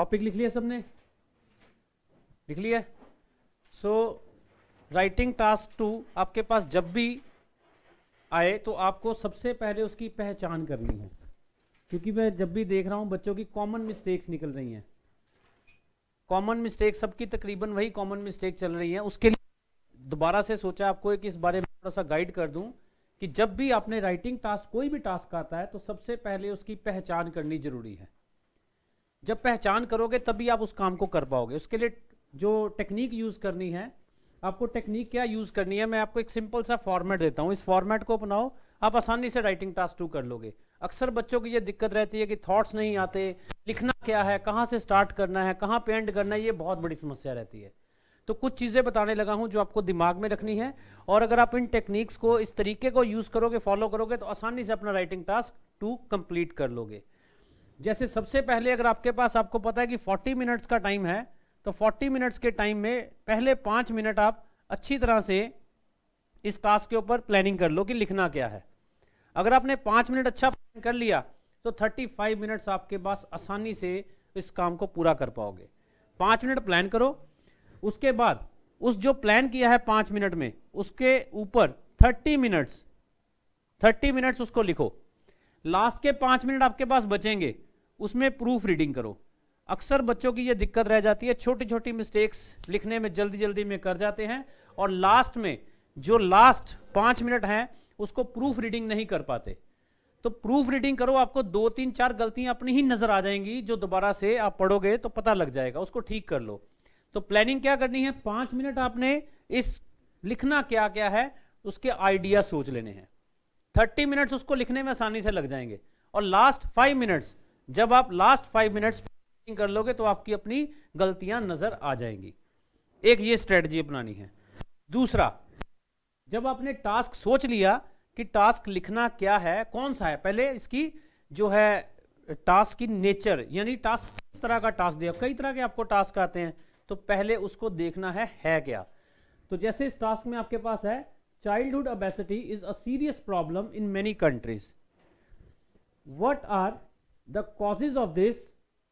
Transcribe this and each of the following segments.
topic लिख लिया सबने लिख लिया सो राइटिंग टास्क टू आपके पास जब भी आए तो आपको सबसे पहले उसकी पहचान करनी है क्योंकि मैं जब भी देख रहा हूं बच्चों की कॉमन मिस्टेक्स निकल रही हैं कॉमन मिस्टेक सबकी तकरीबन वही कॉमन मिस्टेक चल रही है उसके लिए दोबारा से सोचा आपको एक इस बारे में थोड़ा सा गाइड कर दूं कि जब भी आपने राइटिंग टास्क कोई भी टास्क आता है तो सबसे पहले उसकी पहचान करनी जरूरी है जब पहचान करोगे तभी आप उस काम को कर पाओगे उसके लिए जो टेक्निक यूज़ करनी है आपको टेक्निक क्या यूज़ करनी है मैं आपको एक सिंपल सा फॉर्मेट देता हूँ इस फॉर्मेट को अपनाओ आप आसानी से राइटिंग टास्क टू कर लोगे अक्सर बच्चों की ये दिक्कत रहती है कि थॉट्स नहीं आते लिखना क्या है कहाँ से स्टार्ट करना है कहाँ पे एंड करना है ये बहुत बड़ी समस्या रहती है तो कुछ चीज़ें बताने लगा हूँ जो आपको दिमाग में रखनी है और अगर आप इन टेक्निक्स को इस तरीके को यूज़ करोगे फॉलो करोगे तो आसानी से अपना राइटिंग टास्क टू कंप्लीट कर लोगे जैसे सबसे पहले अगर आपके पास आपको पता है कि 40 मिनट्स का टाइम है तो 40 मिनट्स के टाइम में पहले पाँच मिनट आप अच्छी तरह से इस टास्क के ऊपर प्लानिंग कर लो कि लिखना क्या है अगर आपने पाँच मिनट अच्छा प्लानिंग कर लिया तो 35 मिनट्स आपके पास आसानी से इस काम को पूरा कर पाओगे पाँच मिनट प्लान करो उसके बाद उस जो प्लान किया है पाँच मिनट में उसके ऊपर थर्टी मिनट्स थर्टी मिनट्स उसको लिखो लास्ट के पाँच मिनट आपके पास बचेंगे उसमें प्रूफ रीडिंग करो अक्सर बच्चों की ये दिक्कत रह जाती है छोटी छोटी मिस्टेक्स लिखने में जल्दी जल्दी में कर जाते हैं और लास्ट में जो लास्ट पाँच मिनट हैं उसको प्रूफ रीडिंग नहीं कर पाते तो प्रूफ रीडिंग करो आपको दो तीन चार गलतियां अपनी ही नजर आ जाएंगी जो दोबारा से आप पढ़ोगे तो पता लग जाएगा उसको ठीक कर लो तो प्लानिंग क्या करनी है पाँच मिनट आपने इस लिखना क्या क्या है उसके आइडिया सोच लेने हैं थर्टी मिनट्स उसको लिखने में आसानी से लग जाएंगे और लास्ट फाइव मिनट्स जब आप लास्ट फाइव मिनट्स कर लोगे तो आपकी अपनी गलतियां नजर आ जाएंगी एक ये स्ट्रेटजी अपनानी है दूसरा जब आपने टास्क सोच लिया कि टास्क लिखना क्या है कौन सा है पहले इसकी जो है टास्क की नेचर यानी टास्क किस तरह का टास्क दिया कई तरह के आपको टास्क आते हैं तो पहले उसको देखना है है क्या तो जैसे इस टास्क में आपके पास है childhood obesity is a serious problem in many countries what are the causes of this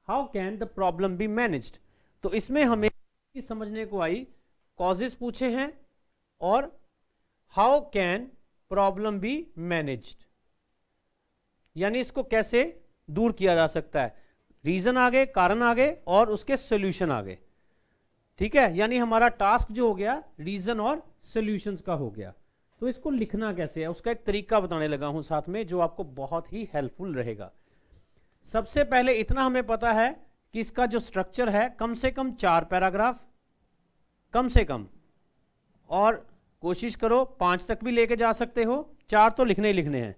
how can the problem be managed तो इसमें हमें समझने को आई कॉजेज पूछे हैं और how can problem be managed यानी इसको कैसे दूर किया जा सकता है रीजन आ गए कारण आ गए और उसके सोल्यूशन आ गए ठीक है यानी हमारा टास्क जो हो गया रीजन और सोल्यूशन का हो गया तो इसको लिखना कैसे है उसका एक तरीका बताने लगा हूं साथ में जो आपको बहुत ही हेल्पफुल रहेगा सबसे पहले इतना हमें पता है कि इसका जो स्ट्रक्चर है कम से कम चार पैराग्राफ कम से कम और कोशिश करो पांच तक भी लेके जा सकते हो चार तो लिखने ही लिखने हैं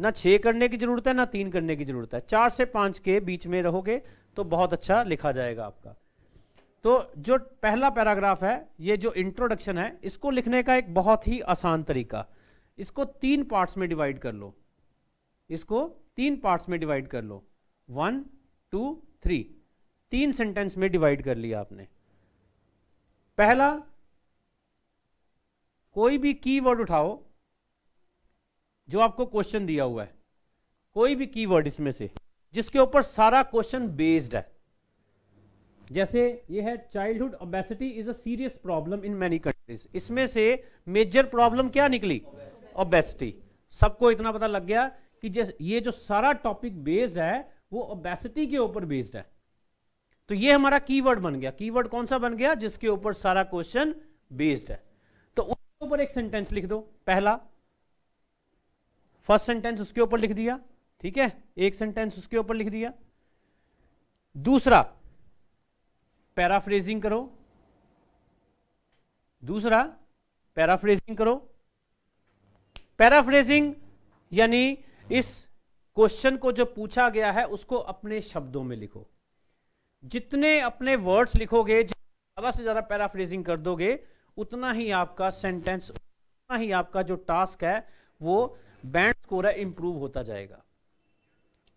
ना छः करने की ज़रूरत है ना तीन करने की ज़रूरत है चार से पांच के बीच में रहोगे तो बहुत अच्छा लिखा जाएगा आपका तो जो पहला पैराग्राफ है ये जो इंट्रोडक्शन है इसको लिखने का एक बहुत ही आसान तरीका इसको तीन पार्ट्स में डिवाइड कर लो इसको तीन पार्ट्स में डिवाइड कर लो वन टू थ्री तीन सेंटेंस में डिवाइड कर लिया आपने पहला कोई भी कीवर्ड उठाओ जो आपको क्वेश्चन दिया हुआ है कोई भी कीवर्ड इसमें से जिसके ऊपर सारा क्वेश्चन बेस्ड है जैसे ये है childhood obesity is a serious problem in many countries इसमें से मेजर प्रॉब्लम क्या निकली ओबेसिटी सबको इतना पता लग गया कि जैसे ये जो सारा टॉपिक बेस्ड है वो ओबेसिटी के ऊपर बेस्ड है तो ये हमारा कीवर्ड बन गया कीवर्ड कौन सा बन गया जिसके ऊपर सारा क्वेश्चन बेस्ड है तो उसके ऊपर एक सेंटेंस लिख दो पहला फर्स्ट सेंटेंस उसके ऊपर लिख दिया ठीक है एक सेंटेंस उसके ऊपर लिख दिया दूसरा पैराफ्रेजिंग करो दूसरा पैराफ्रेजिंग करो पैराफ्रेजिंग यानी इस क्वेश्चन को जो पूछा गया है उसको अपने शब्दों में लिखो जितने अपने वर्ड्स लिखोगे ज़्यादा से ज़्यादा पैराफ्रेजिंग कर दोगे उतना ही आपका सेंटेंस उतना ही आपका जो टास्क है वो बैंड स्कोर है इंप्रूव होता जाएगा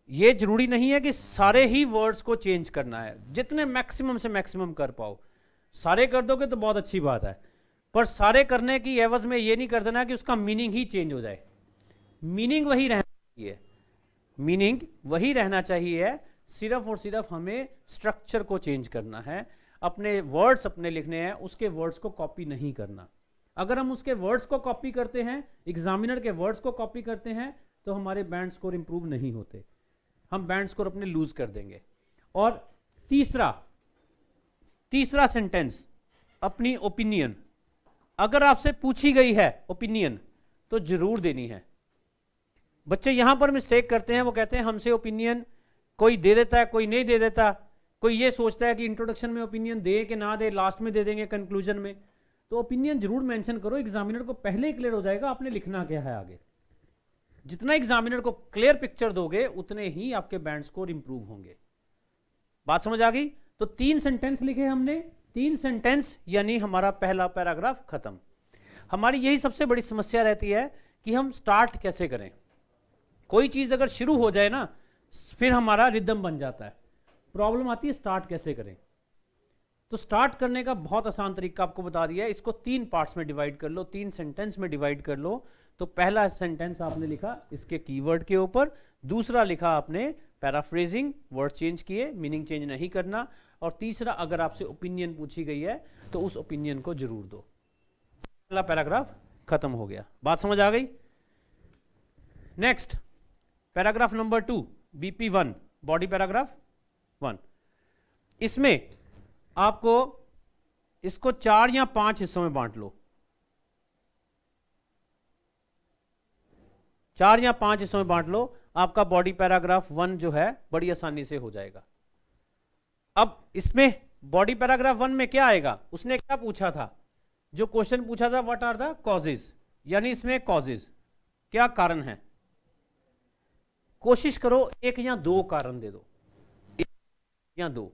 ये जरूरी नहीं है कि सारे ही वर्ड्स को चेंज करना है जितने मैक्सिमम से मैक्सिमम कर पाओ सारे कर दोगे तो बहुत अच्छी बात है पर सारे करने की एवज में ये नहीं कर देना कि उसका मीनिंग ही चेंज हो जाए मीनिंग वही रहना चाहिए मीनिंग वही रहना चाहिए सिर्फ और सिर्फ हमें स्ट्रक्चर को चेंज करना है अपने वर्ड्स अपने लिखने हैं उसके वर्ड्स को कॉपी नहीं करना अगर हम उसके वर्ड्स को कॉपी करते हैं एग्जामिनर के वर्ड्स को कॉपी करते हैं तो हमारे बैंड स्कोर इंप्रूव नहीं होते हम बैंड स्कोर अपने लूज कर देंगे और तीसरा तीसरा सेंटेंस अपनी ओपिनियन अगर आपसे पूछी गई है ओपिनियन तो जरूर देनी है बच्चे यहां पर मिस्टेक करते हैं वो कहते हैं हमसे ओपिनियन कोई दे देता है कोई नहीं दे देता कोई ये सोचता है कि इंट्रोडक्शन में ओपिनियन दे कि ना दे लास्ट में दे देंगे कंक्लूजन में तो ओपिनियन जरूर मेंशन करो एग्जामिनर को पहले ही क्लियर हो जाएगा आपने लिखना क्या है आगे जितना एग्जामिनर को क्लियर पिक्चर दोगे उतने ही आपके बैंड स्कोर इंप्रूव होंगे बात समझ आ गई तो तीन सेंटेंस लिखे हमने तीन सेंटेंस यानी हमारा पहला पैराग्राफ खत्म हमारी यही सबसे बड़ी समस्या रहती है कि हम स्टार्ट कैसे करें कोई चीज़ अगर शुरू हो जाए ना फिर हमारा रिदम बन जाता है प्रॉब्लम आती है स्टार्ट कैसे करें तो स्टार्ट करने का बहुत आसान तरीका आपको बता दिया है इसको तीन पार्ट्स में डिवाइड कर लो तीन सेंटेंस में डिवाइड कर लो तो पहला सेंटेंस आपने लिखा इसके कीवर्ड के ऊपर दूसरा लिखा आपने पैराफ्रेजिंग वर्ड चेंज किए मीनिंग चेंज नहीं करना और तीसरा अगर आपसे ओपिनियन पूछी गई है तो उस ओपिनियन को जरूर दो पहला पैराग्राफ खत्म हो गया बात समझ आ गई next paragraph number two BP one body paragraph one इसमें आपको इसको चार या पांच हिस्सों में बांट लो चार या पांच हिस्सों में बांट लो आपका बॉडी पैराग्राफ वन जो है बड़ी आसानी से हो जाएगा अब इसमें बॉडी पैराग्राफ वन में क्या आएगा उसने क्या पूछा था जो क्वेश्चन पूछा था व्हाट आर द कॉजेज यानी इसमें कॉजेज क्या कारण है कोशिश करो एक या दो कारण दे दो या दो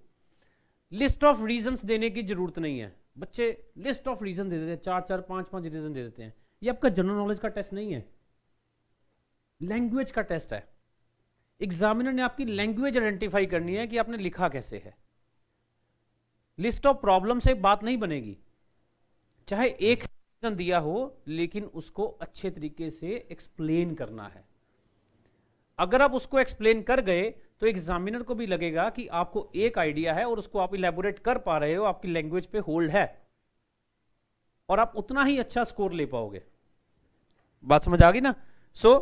लिस्ट ऑफ रीजंस देने की जरूरत नहीं है बच्चे लिस्ट ऑफ रीजन दे देते हैं चार चार पांच पांच रीजन दे देते हैं ये आपका जनरल नॉलेज का टेस्ट नहीं है लैंग्वेज का टेस्ट है एग्जामिनर ने आपकी लैंग्वेज आइडेंटिफाई करनी है कि आपने लिखा कैसे है लिस्ट ऑफ प्रॉब्लम से बात नहीं बनेगी चाहे एक रीजन दिया हो लेकिन उसको अच्छे तरीके से एक्सप्लेन करना है अगर आप उसको एक्सप्लेन कर गए तो एग्जामिनर को भी लगेगा कि आपको एक आइडिया है और उसको आप इलेबोरेट कर पा रहे हो आपकी लैंग्वेज पे होल्ड है और आप उतना ही अच्छा स्कोर ले पाओगे बात समझ आ गई ना सो so,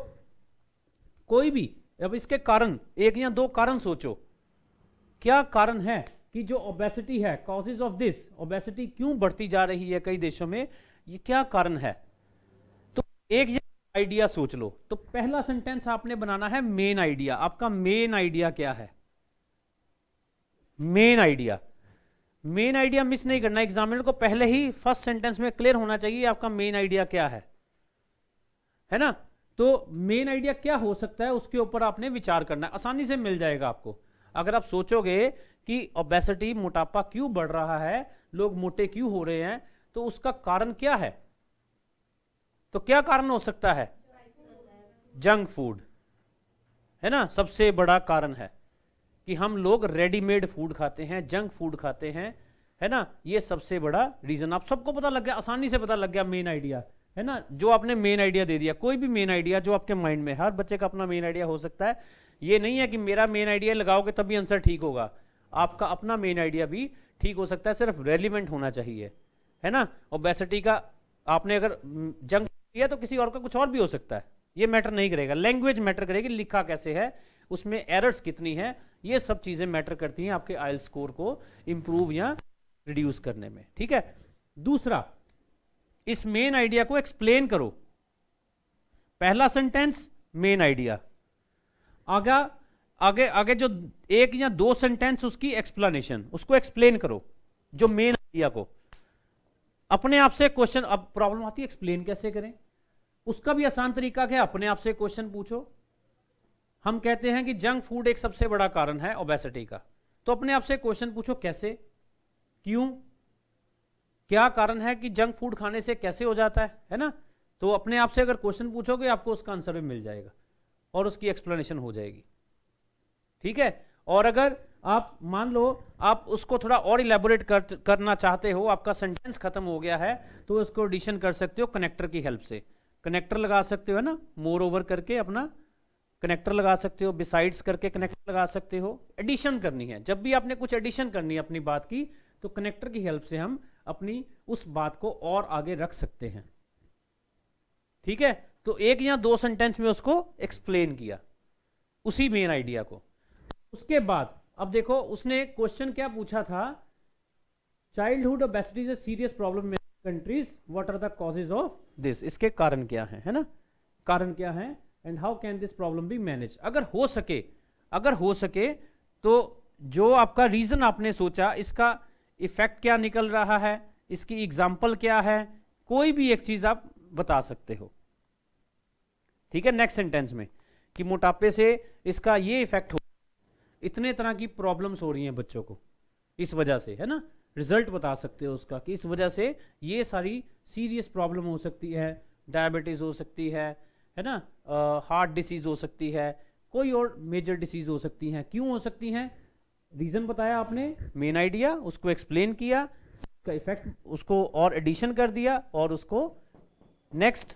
कोई भी अब इसके कारण एक या दो कारण सोचो क्या कारण है कि जो ओबेसिटी है कॉजेज ऑफ दिस ओबेसिटी क्यों बढ़ती जा रही है कई देशों में ये क्या कारण है तो एक या आइडिया सोच लो तो पहला सेंटेंस आपने बनाना है मेन आइडिया आपका मेन आइडिया क्या है main idea main idea miss नहीं करना एग्जामिनर को पहले ही फर्स्ट सेंटेंस में क्लियर होना चाहिए आपका मेन आइडिया क्या है है ना तो मेन आइडिया क्या हो सकता है उसके ऊपर आपने विचार करना है आसानी से मिल जाएगा आपको अगर आप सोचोगे कि ओबेसिटी मोटापा क्यों बढ़ रहा है लोग मोटे क्यों हो रहे हैं तो उसका कारण क्या है तो क्या कारण हो सकता है जंक फूड है ना सबसे बड़ा कारण है कि हम लोग रेडीमेड फूड खाते हैं जंक फूड खाते हैं है ना ये सबसे बड़ा रीजन आप सबको पता लग गया आसानी से पता लग गया मेन आइडिया है ना जो आपने मेन आइडिया दे दिया कोई भी मेन आइडिया जो आपके माइंड में हर बच्चे का अपना मेन आइडिया हो सकता है ये नहीं है कि मेरा मेन आइडिया लगाओगे तभी आंसर ठीक होगा आपका अपना मेन आइडिया भी ठीक हो सकता है सिर्फ रेलिवेंट होना चाहिए है ना ओबेसिटी का आपने अगर जंक हम्म, या तो किसी और का कुछ और भी हो सकता है ये मैटर नहीं करेगा लैंग्वेज मैटर करेगी लिखा कैसे है उसमें एरर्स कितनी है ये सब चीज़ें मैटर करती हैं आपके आयल स्कोर को इंप्रूव या रिड्यूस करने में ठीक है दूसरा इस मेन आइडिया को एक्सप्लेन करो पहला सेंटेंस मेन आइडिया आगे आगे आगे जो एक या दो सेंटेंस उसकी एक्सप्लेनेशन उसको एक्सप्लेन करो जो मेन आइडिया को अपने आप से क्वेश्चन अब प्रॉब्लम आती है एक्सप्लेन कैसे करें उसका भी आसान तरीका क्या अपने आप से क्वेश्चन पूछो हम कहते हैं कि जंक फूड एक सबसे बड़ा कारण है ओबेसिटी का तो अपने आप से क्वेश्चन पूछो कैसे क्यों क्या कारण है कि जंक फूड खाने से कैसे हो जाता है है ना तो अपने आप से अगर क्वेश्चन पूछोगे आपको उसका आंसर भी मिल जाएगा और उसकी एक्सप्लेनेशन हो जाएगी ठीक है और अगर आप मान लो आप उसको थोड़ा और इलेबोरेट कर, करना चाहते हो आपका सेंटेंस खत्म हो गया है तो उसको एडिशन कर सकते हो कनेक्टर की हेल्प से कनेक्टर लगा सकते हो ना मोर ओवर करके अपना कनेक्टर लगा सकते हो बिसाइड्स करके कनेक्टर लगा सकते हो एडिशन करनी है जब भी आपने कुछ एडिशन करनी है अपनी बात की तो कनेक्टर की हेल्प से हम अपनी उस बात को और आगे रख सकते हैं ठीक है तो एक या दो सेंटेंस में उसको एक्सप्लेन किया उसी मेन आइडिया को उसके बाद अब देखो उसने क्वेश्चन क्या पूछा था childhood obesity is a serious problem countries what are the causes of this इसके कारण क्या है है ना कारण क्या है and how can this problem be manage अगर हो सके अगर हो सके तो जो आपका रीजन आपने सोचा इसका इफेक्ट क्या निकल रहा है इसकी एग्जाम्पल क्या है कोई भी एक चीज आप बता सकते हो ठीक है नेक्स्ट सेंटेंस में कि मोटापे से इसका ये इफेक्ट हो इतने तरह की प्रॉब्लम्स हो रही हैं बच्चों को इस वजह से है ना रिजल्ट बता सकते हो उसका कि इस वजह से ये सारी सीरियस प्रॉब्लम हो सकती है डायबिटीज़ हो सकती है है ना हार्ट डिसीज़ हो सकती है कोई और मेजर डिसीज़ हो सकती हैं क्यों हो सकती हैं रीज़न बताया आपने मेन आइडिया उसको एक्सप्लेन किया उसका इफेक्ट उसको और एडिशन कर दिया और उसको नेक्स्ट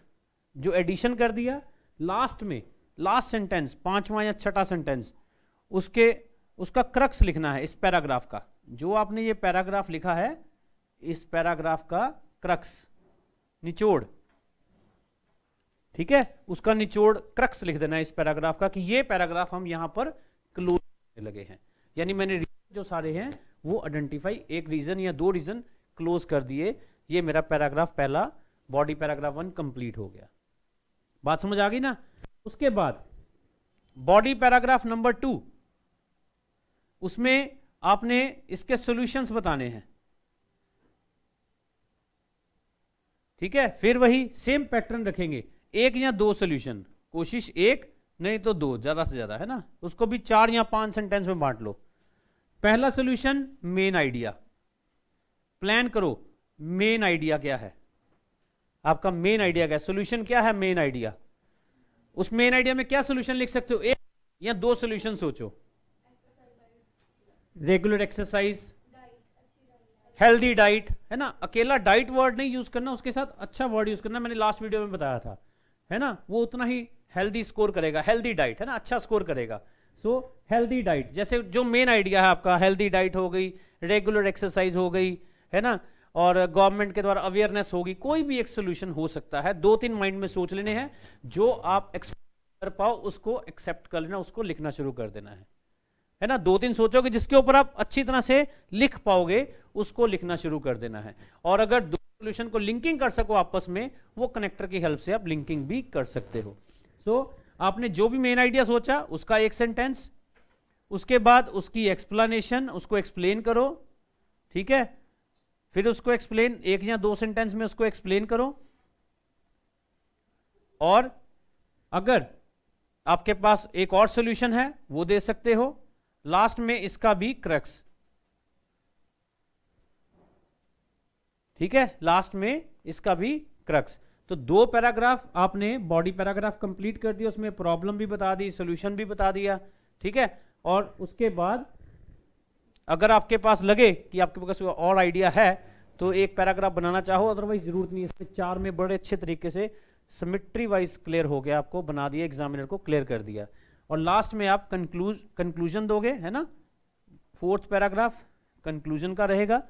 जो एडिशन कर दिया लास्ट में लास्ट सेंटेंस पांचवा या छठा सेंटेंस उसके उसका क्रक्स लिखना है इस पैराग्राफ का जो आपने ये पैराग्राफ लिखा है इस पैराग्राफ का क्रक्स निचोड़ ठीक है उसका निचोड़ क्रक्स लिख देना है इस पैराग्राफ का कि ये पैराग्राफ हम यहां पर क्लोज लगे हैं यानी मैंने जो सारे हैं वो आइडेंटिफाई एक रीजन या दो रीजन क्लोज कर दिए ये मेरा पैराग्राफ पहला बॉडी पैराग्राफ वन कंप्लीट हो गया बात समझ आ गई ना उसके बाद बॉडी पैराग्राफ नंबर टू उसमें आपने इसके सॉल्यूशंस बताने हैं ठीक है फिर वही सेम पैटर्न रखेंगे एक या दो सॉल्यूशन कोशिश एक नहीं तो दो ज्यादा से ज्यादा है ना उसको भी चार या पांच सेंटेंस में बांट लो पहला सॉल्यूशन मेन आइडिया प्लान करो मेन आइडिया क्या है आपका मेन आइडिया क्या है सोल्यूशन क्या है मेन आइडिया उस मेन आइडिया में क्या सोल्यूशन लिख सकते हो एक या दो सोल्यूशन सोचो रेगुलर एक्सरसाइज हेल्दी डाइट है ना अकेला डाइट वर्ड नहीं यूज करना उसके साथ अच्छा वर्ड यूज करना मैंने लास्ट वीडियो में बताया था है ना वो उतना ही हेल्दी स्कोर करेगा हेल्दी डाइट है ना अच्छा स्कोर करेगा सो हेल्दी डाइट जैसे जो मेन आइडिया है आपका हेल्दी डाइट हो गई रेगुलर एक्सरसाइज हो गई है ना और गवर्नमेंट के द्वारा अवेयरनेस होगी कोई भी एक सोल्यूशन हो सकता है दो तीन माइंड में सोच लेने हैं जो आप एक्सपेक्ट कर पाओ उसको एक्सेप्ट कर लेना उसको लिखना शुरू कर देना है है ना दो तीन सोचोगे जिसके ऊपर आप अच्छी तरह से लिख पाओगे उसको लिखना शुरू कर देना है और अगर दो सोल्यूशन को लिंकिंग कर सको आपस में वो कनेक्टर की हेल्प से आप लिंकिंग भी कर सकते हो सो so, आपने जो भी मेन आइडिया सोचा उसका एक सेंटेंस उसके बाद उसकी एक्सप्लेनेशन उसको एक्सप्लेन करो ठीक है फिर उसको एक्सप्लेन एक या दो सेंटेंस में उसको एक्सप्लेन करो और अगर आपके पास एक और सोल्यूशन है वो दे सकते हो लास्ट में इसका भी क्रक्स ठीक है लास्ट में इसका भी क्रक्स तो दो पैराग्राफ आपने बॉडी पैराग्राफ कंप्लीट कर दिया उसमें प्रॉब्लम भी बता दी सोल्यूशन भी बता दिया ठीक है और उसके बाद अगर आपके पास लगे कि आपके पास और आइडिया है तो एक पैराग्राफ बनाना चाहो अदरवाइज जरूरत नहीं इसमें चार में बड़े अच्छे तरीके से सिमेट्री वाइज क्लियर हो गया आपको बना दिया एग्जामिनर को क्लियर कर दिया और लास्ट में आप कंक्लूज कंक्लूजन दोगे है ना फोर्थ पैराग्राफ कंक्लूजन का रहेगा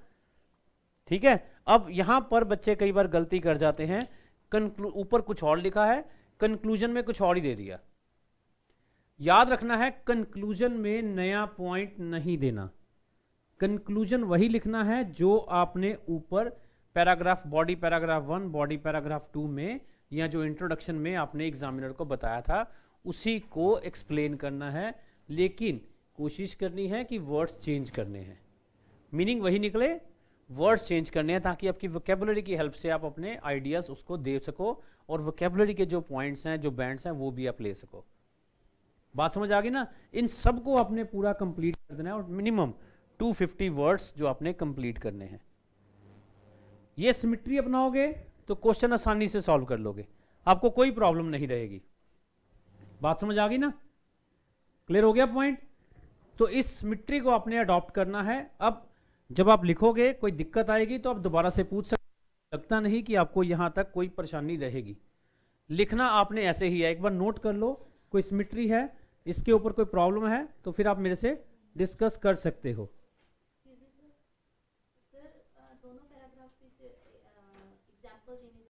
ठीक है अब यहां पर बच्चे कई बार गलती कर जाते हैं ऊपर कुछ और लिखा है कंक्लूजन में कुछ और ही दे दिया याद रखना है कंक्लूजन में नया पॉइंट नहीं देना कंक्लूजन वही लिखना है जो आपने ऊपर paragraph body paragraph one body paragraph two में या जो इंट्रोडक्शन में आपने एग्जामिनर को बताया था उसी को एक्सप्लेन करना है लेकिन कोशिश करनी है कि वर्ड्स चेंज करने हैं मीनिंग वही निकले वर्ड्स चेंज करने हैं ताकि आपकी वोकेबलरी की हेल्प से आप अपने आइडियाज़ उसको दे सको और वोकेबलरी के जो पॉइंट्स हैं जो बैंड्स हैं वो भी आप ले सको बात समझ आ गई ना इन सब को आपने पूरा कंप्लीट कर देना है और मिनिमम 250 वर्ड्स जो आपने कंप्लीट करने हैं ये सिमिट्री अपनाओगे तो क्वेश्चन आसानी से सॉल्व कर लोगे आपको कोई प्रॉब्लम नहीं रहेगी बात समझ आ गई ना क्लियर हो गया पॉइंट तो इस मिट्टी को आपने अडॉप्ट करना है अब जब आप लिखोगे कोई दिक्कत आएगी तो आप दोबारा से पूछ सकते लगता नहीं कि आपको यहां तक कोई परेशानी रहेगी लिखना आपने ऐसे ही है एक बार नोट कर लो कोई सिमिट्री है इसके ऊपर कोई प्रॉब्लम है तो फिर आप मेरे से डिस्कस कर सकते हो